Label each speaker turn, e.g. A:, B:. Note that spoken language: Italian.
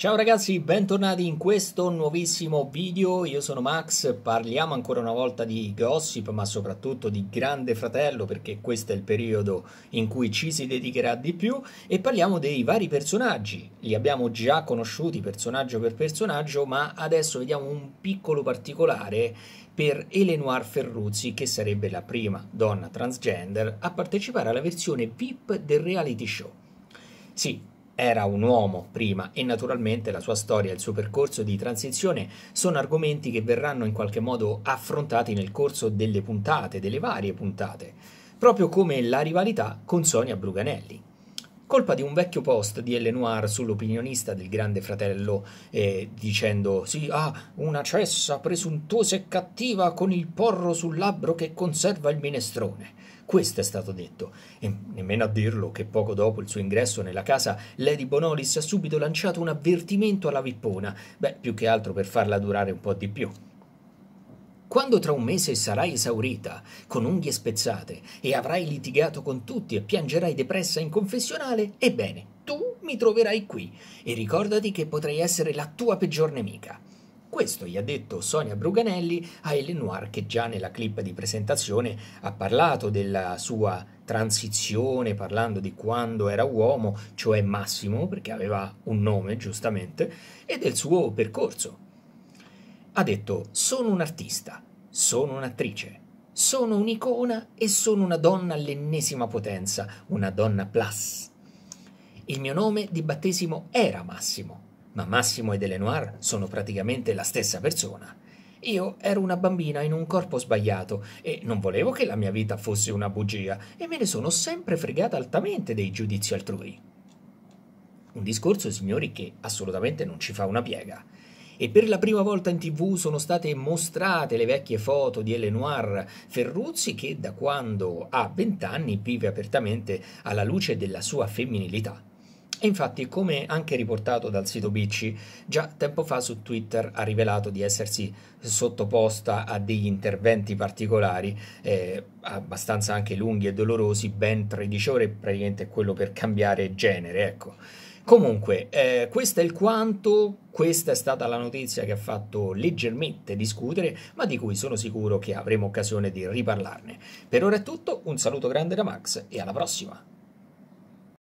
A: Ciao ragazzi, bentornati in questo nuovissimo video, io sono Max, parliamo ancora una volta di gossip ma soprattutto di Grande Fratello perché questo è il periodo in cui ci si dedicherà di più e parliamo dei vari personaggi, li abbiamo già conosciuti personaggio per personaggio ma adesso vediamo un piccolo particolare per Elenoir Ferruzzi che sarebbe la prima donna transgender a partecipare alla versione VIP del reality show. Sì, era un uomo prima e naturalmente la sua storia e il suo percorso di transizione sono argomenti che verranno in qualche modo affrontati nel corso delle puntate, delle varie puntate, proprio come la rivalità con Sonia Bruganelli. Colpa di un vecchio post di Elenoir sull'opinionista del grande fratello eh, dicendo sì, ah, una cessa presuntuosa e cattiva con il porro sul labbro che conserva il minestrone. Questo è stato detto, e nemmeno a dirlo che poco dopo il suo ingresso nella casa Lady Bonolis ha subito lanciato un avvertimento alla Vippona, beh, più che altro per farla durare un po' di più. Quando tra un mese sarai esaurita, con unghie spezzate, e avrai litigato con tutti e piangerai depressa in confessionale, ebbene, tu mi troverai qui, e ricordati che potrei essere la tua peggior nemica. Questo gli ha detto Sonia Bruganelli a Helen Noir che già nella clip di presentazione ha parlato della sua transizione parlando di quando era uomo, cioè Massimo, perché aveva un nome giustamente, e del suo percorso. Ha detto sono un artista, sono un'attrice, sono un'icona e sono una donna all'ennesima potenza, una donna plus. Il mio nome di battesimo era Massimo ma Massimo ed Eleonore sono praticamente la stessa persona. Io ero una bambina in un corpo sbagliato e non volevo che la mia vita fosse una bugia e me ne sono sempre fregata altamente dei giudizi altrui. Un discorso, signori, che assolutamente non ci fa una piega. E per la prima volta in tv sono state mostrate le vecchie foto di Eleonore Ferruzzi che da quando ha 20 anni vive apertamente alla luce della sua femminilità e infatti, come anche riportato dal sito Bicci, già tempo fa su Twitter ha rivelato di essersi sottoposta a degli interventi particolari, eh, abbastanza anche lunghi e dolorosi, ben 13 ore, praticamente quello per cambiare genere, ecco. Comunque, eh, questo è il quanto, questa è stata la notizia che ha fatto leggermente discutere, ma di cui sono sicuro che avremo occasione di riparlarne. Per ora è tutto, un saluto grande da Max e alla prossima!